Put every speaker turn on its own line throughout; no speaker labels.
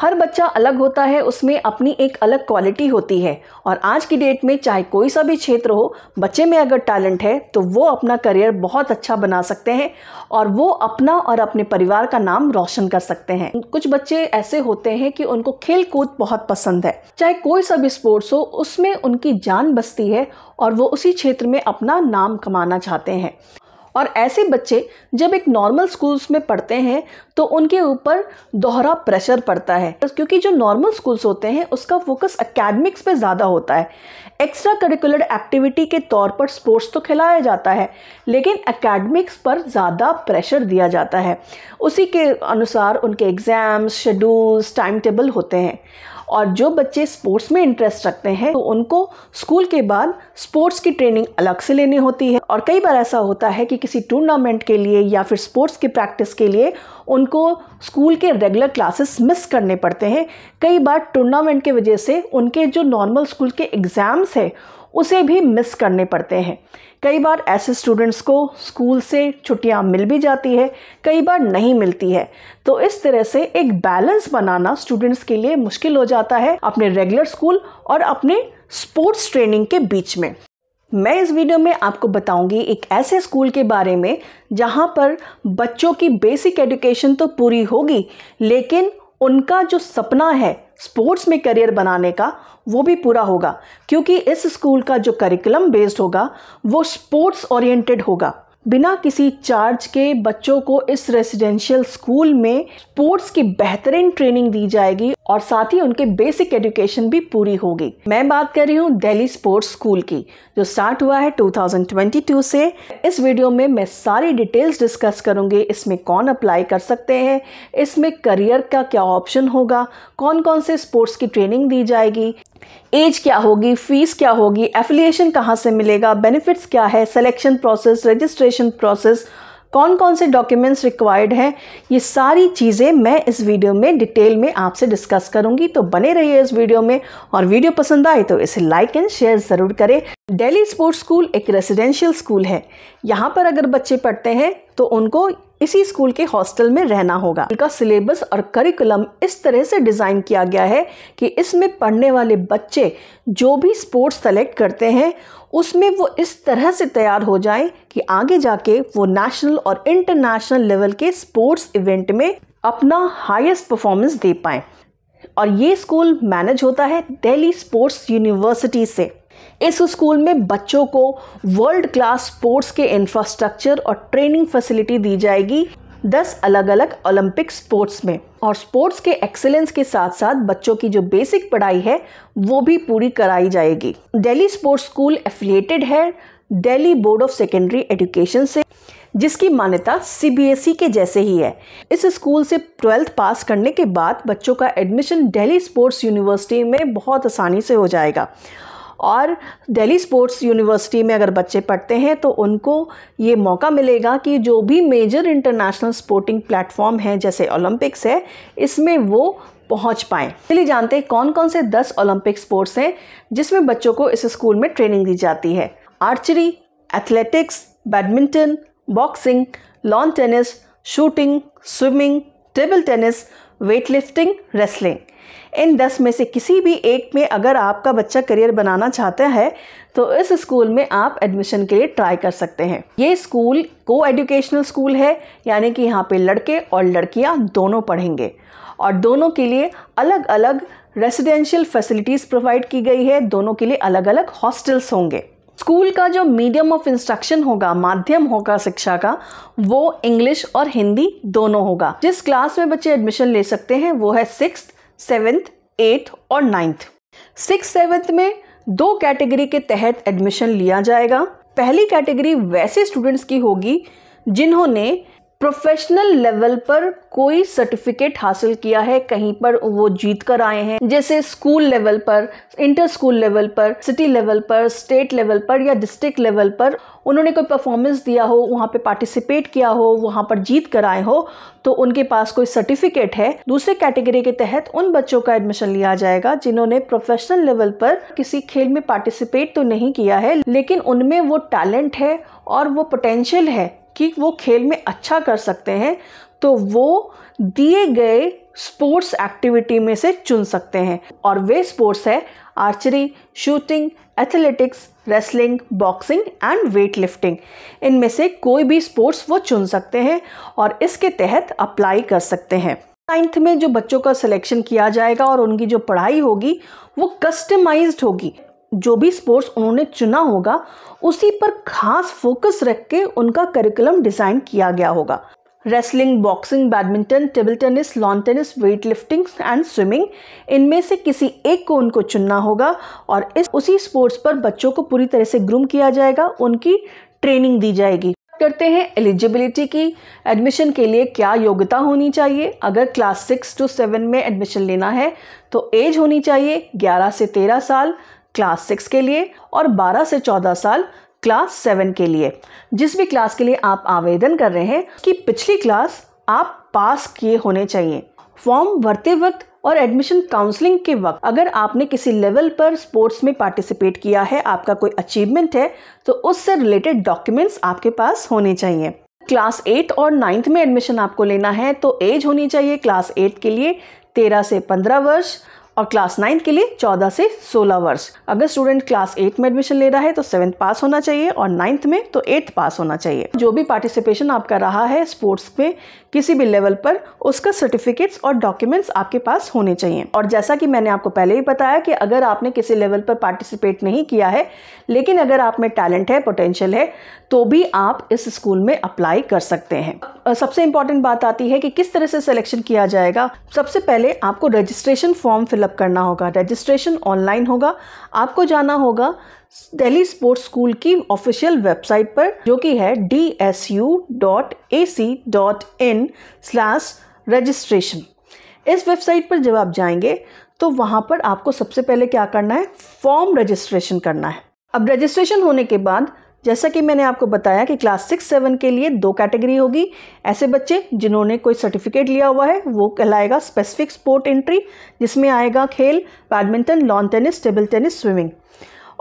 हर बच्चा अलग होता है उसमें अपनी एक अलग क्वालिटी होती है और आज की डेट में चाहे कोई सा भी क्षेत्र हो बच्चे में अगर टैलेंट है तो वो अपना करियर बहुत अच्छा बना सकते हैं और वो अपना और अपने परिवार का नाम रोशन कर सकते हैं कुछ बच्चे ऐसे होते हैं कि उनको खेल कूद बहुत पसंद है चाहे कोई सा भी स्पोर्ट्स हो उसमें उनकी जान बसती है और वो उसी क्षेत्र में अपना नाम कमाना चाहते हैं और ऐसे बच्चे जब एक नॉर्मल स्कूल्स में पढ़ते हैं तो उनके ऊपर दोहरा प्रेशर पड़ता है क्योंकि जो नॉर्मल स्कूल्स होते हैं उसका फोकस अकेडमिक्स पे ज़्यादा होता है एक्स्ट्रा करिकुलर एक्टिविटी के तौर पर स्पोर्ट्स तो खिलाया जाता है लेकिन अकेडमिक्स पर ज़्यादा प्रेशर दिया जाता है उसी के अनुसार उनके एग्ज़ाम्स शेड्यूल्स टाइम टेबल होते हैं और जो बच्चे स्पोर्ट्स में इंटरेस्ट रखते हैं तो उनको स्कूल के बाद स्पोर्ट्स की ट्रेनिंग अलग से लेनी होती है और कई बार ऐसा होता है कि किसी टूर्नामेंट के लिए या फिर स्पोर्ट्स की प्रैक्टिस के लिए उनको स्कूल के रेगुलर क्लासेस मिस करने पड़ते हैं कई बार टूर्नामेंट के वजह से उनके जो नॉर्मल स्कूल के एग्ज़ाम्स हैं उसे भी मिस करने पड़ते हैं कई बार ऐसे स्टूडेंट्स को स्कूल से छुट्टियां मिल भी जाती है कई बार नहीं मिलती है तो इस तरह से एक बैलेंस बनाना स्टूडेंट्स के लिए मुश्किल हो जाता है अपने रेगुलर स्कूल और अपने स्पोर्ट्स ट्रेनिंग के बीच में मैं इस वीडियो में आपको बताऊंगी एक ऐसे स्कूल के बारे में जहां पर बच्चों की बेसिक एजुकेशन तो पूरी होगी लेकिन उनका जो सपना है स्पोर्ट्स में करियर बनाने का वो भी पूरा होगा क्योंकि इस स्कूल का जो करिकुलम बेस्ड होगा वो स्पोर्ट्स ओरिएंटेड होगा बिना किसी चार्ज के बच्चों को इस रेजिडेंशियल स्कूल में स्पोर्ट्स की बेहतरीन ट्रेनिंग दी जाएगी और साथ ही उनके बेसिक एजुकेशन भी पूरी होगी मैं बात कर रही हूँ दिल्ली स्पोर्ट्स स्कूल की जो स्टार्ट हुआ है 2022 से इस वीडियो में मैं सारी डिटेल्स डिस्कस करूँगी इसमें कौन अप्लाई कर सकते हैं इसमें करियर का क्या ऑप्शन होगा कौन कौन से स्पोर्ट्स की ट्रेनिंग दी जाएगी एज क्या होगी फीस क्या होगी एफिलिएशन कहाँ से मिलेगा बेनिफिट्स क्या है सिलेक्शन प्रोसेस रजिस्ट्रेशन प्रोसेस कौन कौन से डॉक्यूमेंट्स रिक्वायर्ड हैं ये सारी चीज़ें मैं इस वीडियो में डिटेल में आपसे डिस्कस करूंगी तो बने रहिए इस वीडियो में और वीडियो पसंद आए तो इसे लाइक एंड शेयर ज़रूर करें दिल्ली स्पोर्ट्स स्कूल एक रेसिडेंशियल स्कूल है यहाँ पर अगर बच्चे पढ़ते हैं तो उनको इसी स्कूल के हॉस्टल में रहना होगा इनका सिलेबस और करिकुलम इस तरह से डिज़ाइन किया गया है कि इसमें पढ़ने वाले बच्चे जो भी स्पोर्ट्स सेलेक्ट करते हैं उसमें वो इस तरह से तैयार हो जाएं कि आगे जाके वो नेशनल और इंटरनेशनल लेवल के स्पोर्ट्स इवेंट में अपना हाईएस्ट परफॉर्मेंस दे पाएँ और ये स्कूल मैनेज होता है दिल्ली स्पोर्ट्स यूनिवर्सिटी से इस स्कूल में बच्चों को वर्ल्ड क्लास स्पोर्ट्स के इंफ्रास्ट्रक्चर और ट्रेनिंग फैसिलिटी दी जाएगी दस अलग अलग ओलंपिक स्पोर्ट्स में और स्पोर्ट्स के एक्सेलेंस के साथ साथ बच्चों की जो बेसिक पढ़ाई है वो भी पूरी कराई जाएगी दिल्ली स्पोर्ट्स स्कूल एफिलिएटेड है Delhi board of secondary education से जिसकी मान्यता सी e के जैसे ही है इस स्कूल से ट्वेल्थ पास करने के बाद बच्चों का एडमिशन दिल्ली स्पोर्ट्स यूनिवर्सिटी में बहुत आसानी से हो जाएगा और दिल्ली स्पोर्ट्स यूनिवर्सिटी में अगर बच्चे पढ़ते हैं तो उनको ये मौका मिलेगा कि जो भी मेजर इंटरनेशनल स्पोर्टिंग प्लेटफॉर्म है जैसे ओलंपिक्स है इसमें वो पहुंच पाएँ चलिए जानते हैं कौन कौन से दस ओलंपिक स्पोर्ट्स हैं जिसमें बच्चों को इस स्कूल में ट्रेनिंग दी जाती है archery athletics badminton boxing lawn tennis shooting swimming table tennis weight lifting wrestling इन दस में से किसी भी एक में अगर आपका बच्चा करियर बनाना चाहता है तो इस स्कूल में आप एडमिशन के लिए ट्राई कर सकते हैं ये स्कूल को एजुकेशनल स्कूल है यानी कि यहाँ पे लड़के और लड़कियाँ दोनों पढ़ेंगे और दोनों के लिए अलग अलग रेसिडेंशियल फैसिलिटीज़ प्रोवाइड की गई है दोनों के लिए अलग अलग हॉस्टल्स होंगे स्कूल का जो मीडियम ऑफ इंस्ट्रक्शन होगा माध्यम होगा शिक्षा का वो इंग्लिश और हिंदी दोनों होगा जिस क्लास में बच्चे एडमिशन ले सकते हैं वो है सिक्स सेवेंथ एट्थ और नाइन्थ सिक्स सेवेंथ में दो कैटेगरी के तहत एडमिशन लिया जाएगा पहली कैटेगरी वैसे स्टूडेंट्स की होगी जिन्होंने प्रोफेशनल लेवल पर कोई सर्टिफिकेट हासिल किया है कहीं पर वो जीत कर आए हैं जैसे स्कूल लेवल पर इंटर स्कूल लेवल पर सिटी लेवल पर स्टेट लेवल पर या डिस्ट्रिक्ट लेवल पर उन्होंने कोई परफॉर्मेंस दिया हो वहाँ पे पार्टिसिपेट किया हो वहाँ पर जीत कर आए हो तो उनके पास कोई सर्टिफिकेट है दूसरे कैटेगरी के तहत उन बच्चों का एडमिशन लिया जाएगा जिन्होंने प्रोफेशनल लेवल पर किसी खेल में पार्टिसिपेट तो नहीं किया है लेकिन उनमें वो टैलेंट है और वो पोटेंशियल है कि वो खेल में अच्छा कर सकते हैं तो वो दिए गए स्पोर्ट्स एक्टिविटी में से चुन सकते हैं और वे स्पोर्ट्स है archery shooting athletics wrestling boxing and weight lifting इनमें से कोई भी स्पोर्ट्स वो चुन सकते हैं और इसके तहत अप्लाई कर सकते हैं नाइन्थ में जो बच्चों का सिलेक्शन किया जाएगा और उनकी जो पढ़ाई होगी वो कस्टमाइज्ड होगी जो भी स्पोर्ट्स उन्होंने चुना होगा उसी पर खास फोकस रख के उनका करिकुलम डिज़ाइन किया गया होगा wrestling boxing badminton table tennis lawn tennis weight lifting and swimming इनमें से किसी एक को उनको चुनना होगा और इस उसी स्पोर्ट्स पर बच्चों को पूरी तरह से ग्रूम किया जाएगा उनकी ट्रेनिंग दी जाएगी करते हैं एलिजिबिलिटी की एडमिशन के लिए क्या योग्यता होनी चाहिए अगर क्लास सिक्स टू सेवन में एडमिशन लेना है तो एज होनी चाहिए ग्यारह से तेरह साल क्लास सिक्स के लिए और 12 से 14 साल क्लास सेवन के लिए जिस भी क्लास के लिए आप आवेदन कर रहे हैं कि पिछली क्लास आप पास किए होने चाहिए फॉर्म भरते वक्त और एडमिशन काउंसलिंग के वक्त अगर आपने किसी लेवल पर स्पोर्ट्स में पार्टिसिपेट किया है आपका कोई अचीवमेंट है तो उससे रिलेटेड डॉक्यूमेंट्स आपके पास होने चाहिए क्लास एट और नाइन्थ में एडमिशन आपको लेना है तो एज होनी चाहिए क्लास एट के लिए तेरह से पंद्रह वर्ष और क्लास नाइन्थ के लिए चौदह से सोलह वर्ष अगर स्टूडेंट क्लास एट में एडमिशन ले रहा है तो सेवन्थ पास होना चाहिए और नाइन्थ में तो एट्थ पास होना चाहिए जो भी पार्टिसिपेशन आपका रहा है स्पोर्ट्स में किसी भी लेवल पर उसका सर्टिफिकेट्स और डॉक्यूमेंट्स आपके पास होने चाहिए और जैसा कि मैंने आपको पहले ही बताया कि अगर आपने किसी लेवल पर पार्टिसिपेट नहीं किया है लेकिन अगर आप में टैलेंट है पोटेंशियल है तो भी आप इस स्कूल में अप्लाई कर सकते हैं सबसे इंपॉर्टेंट बात आती है कि किस तरह से सिलेक्शन किया जाएगा सबसे पहले आपको रजिस्ट्रेशन फॉर्म फिलअप फिलअप करना होगा रजिस्ट्रेशन ऑनलाइन होगा आपको जाना होगा दिल्ली स्पोर्ट्स स्कूल की ऑफिशियल वेबसाइट पर जो कि है D S U dot A C dot in slash registration इस वेबसाइट पर जब आप जाएंगे तो वहाँ पर आपको सबसे पहले क्या करना है फॉर्म रजिस्ट्रेशन करना है अब रजिस्ट्रेशन होने के बाद जैसा कि मैंने आपको बताया कि क्लास सिक्स सेवन के लिए दो कैटेगरी होगी ऐसे बच्चे जिन्होंने कोई सर्टिफिकेट लिया हुआ है वो कहलाएगा स्पेसिफिक स्पोर्ट एंट्री जिसमें आएगा खेल badminton lawn tennis table tennis swimming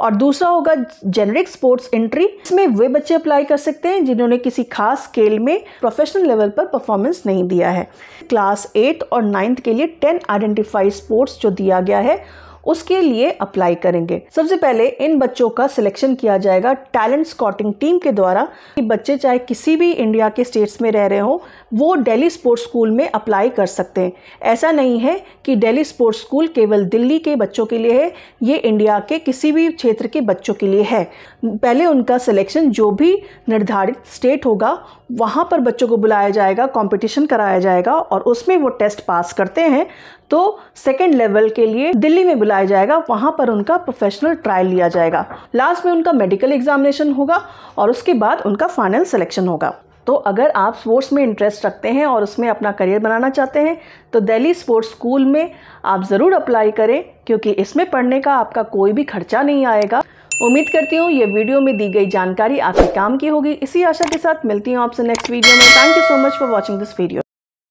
और दूसरा होगा जेनरिक स्पोर्ट्स एंट्री इसमें वे बच्चे अप्लाई कर सकते हैं जिन्होंने किसी खास खेल में प्रोफेशनल लेवल पर परफॉर्मेंस नहीं दिया है क्लास एट और नाइन्थ के लिए टेन आइडेंटिफाइड स्पोर्ट्स जो दिया गया है उसके लिए अप्लाई करेंगे सबसे पहले इन बच्चों का सिलेक्शन किया जाएगा टैलेंट स्कॉटिंग टीम के द्वारा कि बच्चे चाहे किसी भी इंडिया के स्टेट्स में रह रहे हों वो डेली स्पोर्ट्स स्कूल में अप्लाई कर सकते हैं ऐसा नहीं है कि डेली स्पोर्ट्स स्कूल केवल दिल्ली के बच्चों के लिए है ये इंडिया के किसी भी क्षेत्र के बच्चों के लिए है पहले उनका सिलेक्शन जो भी निर्धारित स्टेट होगा वहाँ पर बच्चों को बुलाया जाएगा कंपटीशन कराया जाएगा और उसमें वो टेस्ट पास करते हैं तो सेकेंड लेवल के लिए दिल्ली में बुलाया जाएगा वहाँ पर उनका प्रोफेशनल ट्रायल लिया जाएगा लास्ट में उनका मेडिकल एग्जामिनेशन होगा और उसके बाद उनका फाइनल सिलेक्शन होगा तो अगर आप स्पोर्ट्स में इंटरेस्ट रखते हैं और उसमें अपना करियर बनाना चाहते हैं तो दिल्ली स्पोर्ट्स स्कूल में आप ज़रूर अप्लाई करें क्योंकि इसमें पढ़ने का आपका कोई भी खर्चा नहीं आएगा उम्मीद करती हूँ ये वीडियो में दी गई जानकारी आपके काम की होगी इसी आशा के साथ मिलती हूँ आपसे नेक्स्ट वीडियो में thank you so much for watching this video